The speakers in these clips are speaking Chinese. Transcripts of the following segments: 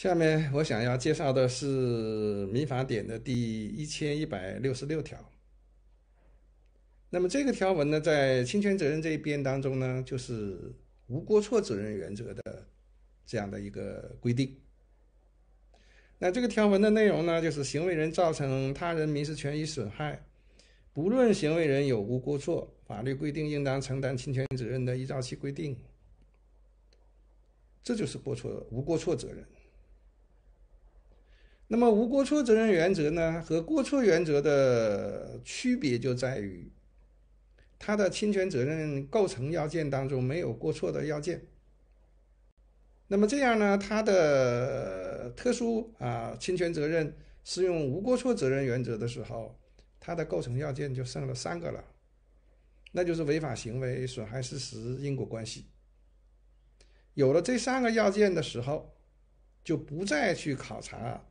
下面我想要介绍的是《民法典》的第一千一百六十六条。那么这个条文呢，在侵权责任这一边当中呢，就是无过错责任原则的这样的一个规定。那这个条文的内容呢，就是行为人造成他人民事权益损害，不论行为人有无过错，法律规定应当承担侵权责任的，依照其规定。这就是过错无过错责任。那么，无过错责任原则呢，和过错原则的区别就在于，它的侵权责任构成要件当中没有过错的要件。那么这样呢，它的特殊啊侵权责任适用无过错责任原则的时候，它的构成要件就剩了三个了，那就是违法行为、损害事实、因果关系。有了这三个要件的时候，就不再去考察。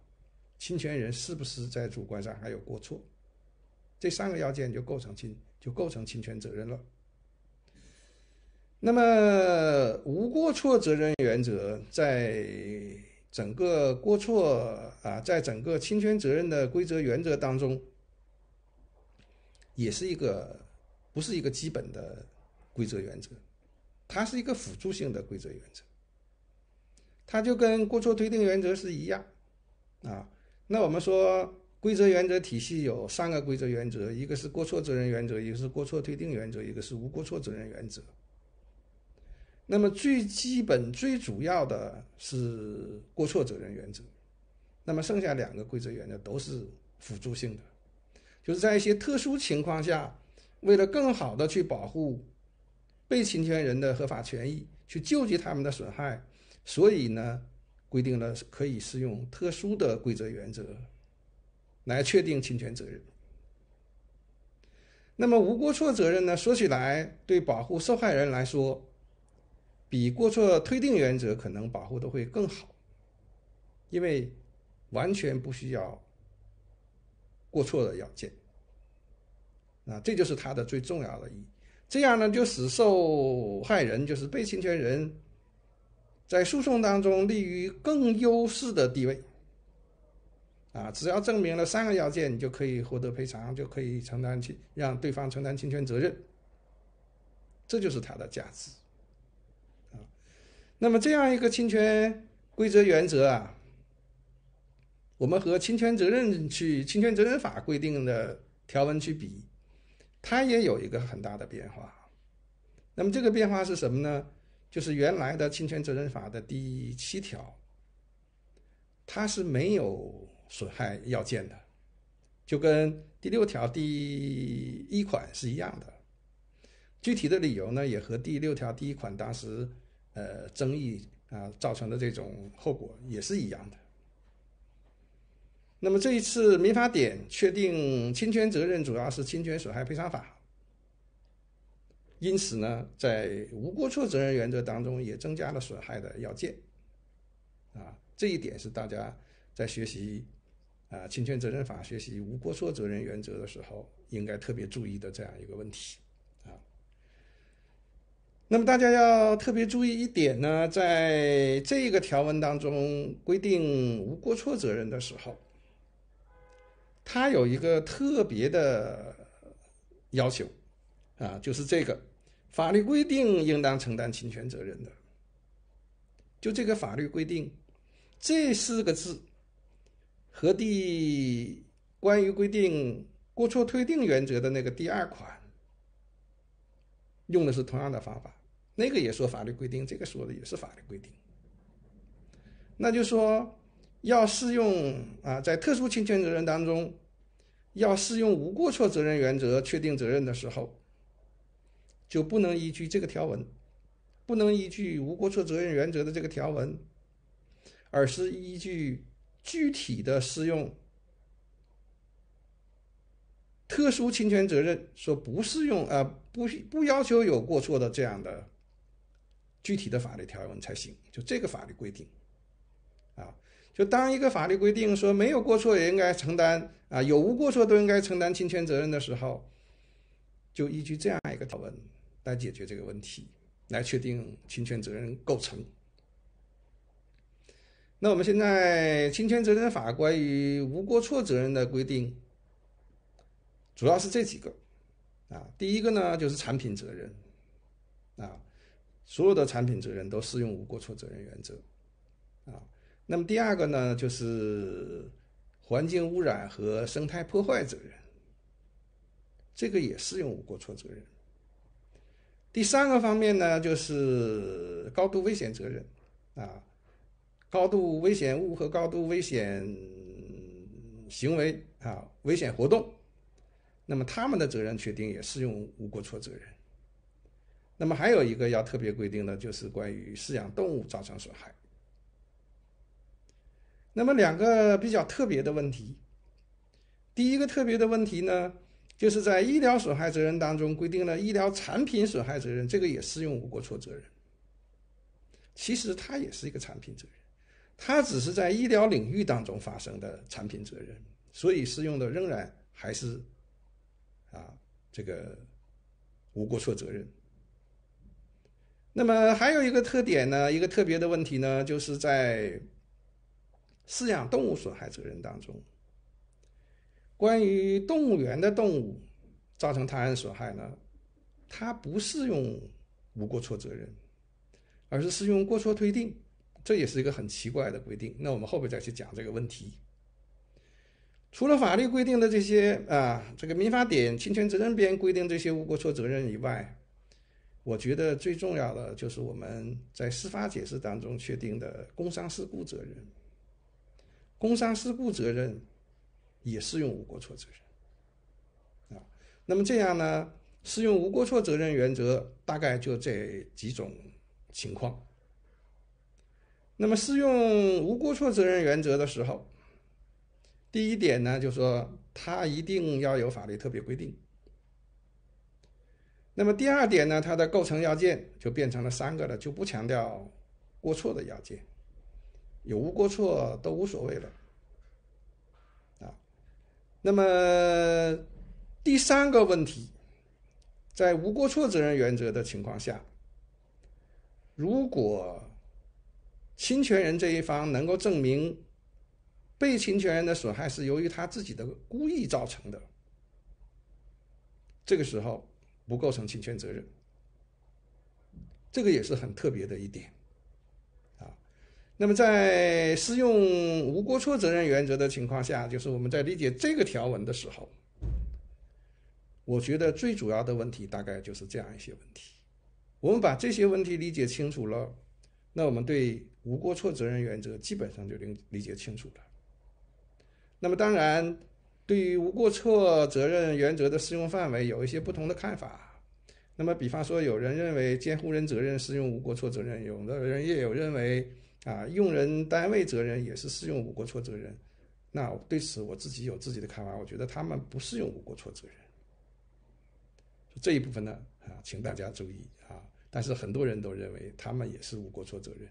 侵权人是不是在主观上还有过错？这三个要件就构成侵，就构成侵权责任了。那么无过错责任原则在整个过错啊，在整个侵权责任的规则原则当中，也是一个，不是一个基本的规则原则，它是一个辅助性的规则原则，它就跟过错推定原则是一样啊。那我们说，规则原则体系有三个规则原则，一个是过错责任原则，一个是过错推定原则，一个是无过错责任原则。那么最基本、最主要的是过错责任原则。那么剩下两个规则原则都是辅助性的，就是在一些特殊情况下，为了更好的去保护被侵权人的合法权益，去救济他们的损害，所以呢。规定了可以适用特殊的规则原则来确定侵权责任。那么无过错责任呢？说起来，对保护受害人来说，比过错推定原则可能保护的会更好，因为完全不需要过错的要件。啊，这就是它的最重要的意义。这样呢，就使受害人，就是被侵权人。在诉讼当中，立于更优势的地位。啊，只要证明了三个要件，你就可以获得赔偿，就可以承担侵让对方承担侵权责任。这就是它的价值。啊，那么这样一个侵权规则原则啊，我们和侵权责任去侵权责任法规定的条文去比，它也有一个很大的变化。那么这个变化是什么呢？就是原来的侵权责任法的第七条，它是没有损害要件的，就跟第六条第一款是一样的。具体的理由呢，也和第六条第一款当时呃争议啊造成的这种后果也是一样的。那么这一次民法典确定侵权责任主要是侵权损害赔偿法。因此呢，在无过错责任原则当中，也增加了损害的要件，啊，这一点是大家在学习啊侵权责任法、学习无过错责任原则的时候，应该特别注意的这样一个问题，啊。那么大家要特别注意一点呢，在这个条文当中规定无过错责任的时候，它有一个特别的要求。啊，就是这个法律规定应当承担侵权责任的，就这个法律规定这四个字，和第关于规定过错推定原则的那个第二款用的是同样的方法，那个也说法律规定，这个说的也是法律规定。那就说要适用啊，在特殊侵权责任当中要适用无过错责任原则确定责任的时候。就不能依据这个条文，不能依据无过错责任原则的这个条文，而是依据具体的适用特殊侵权责任，说不适用啊，不不要求有过错的这样的具体的法律条文才行。就这个法律规定，啊，就当一个法律规定说没有过错也应该承担啊，有无过错都应该承担侵权责任的时候，就依据这样一个条文。来解决这个问题，来确定侵权责任构成。那我们现在侵权责任法关于无过错责任的规定，主要是这几个啊。第一个呢就是产品责任啊，所有的产品责任都适用无过错责任原则啊。那么第二个呢就是环境污染和生态破坏责任，这个也适用无过错责任。第三个方面呢，就是高度危险责任，啊，高度危险物和高度危险行为啊，危险活动，那么他们的责任确定也适用无过错责任。那么还有一个要特别规定的就是关于饲养动物造成损害。那么两个比较特别的问题，第一个特别的问题呢。就是在医疗损害责任当中规定了医疗产品损害责任，这个也适用无过错责任。其实它也是一个产品责任，它只是在医疗领域当中发生的产品责任，所以适用的仍然还是，啊这个无过错责任。那么还有一个特点呢，一个特别的问题呢，就是在饲养动物损害责任当中。关于动物园的动物造成他人损害呢，它不适用无过错责任，而是适用过错推定，这也是一个很奇怪的规定。那我们后边再去讲这个问题。除了法律规定的这些啊，这个《民法典》侵权责任编规定这些无过错责任以外，我觉得最重要的就是我们在司法解释当中确定的工伤事故责任。工伤事故责任。也适用无过错责任啊。那么这样呢，适用无过错责任原则大概就这几种情况。那么适用无过错责任原则的时候，第一点呢，就说它一定要有法律特别规定。那么第二点呢，它的构成要件就变成了三个了，就不强调过错的要件，有无过错都无所谓了。那么第三个问题，在无过错责任原则的情况下，如果侵权人这一方能够证明被侵权人的损害是由于他自己的故意造成的，这个时候不构成侵权责任。这个也是很特别的一点。那么，在适用无过错责任原则的情况下，就是我们在理解这个条文的时候，我觉得最主要的问题大概就是这样一些问题。我们把这些问题理解清楚了，那我们对无过错责任原则基本上就理理解清楚了。那么，当然，对于无过错责任原则的适用范围有一些不同的看法。那么，比方说，有人认为监护人责任适用无过错责任，有的人也有认为。啊，用人单位责任也是适用无过错责任，那对此我自己有自己的看法，我觉得他们不适用无过错责任。这一部分呢，啊，请大家注意啊，但是很多人都认为他们也是无过错责任。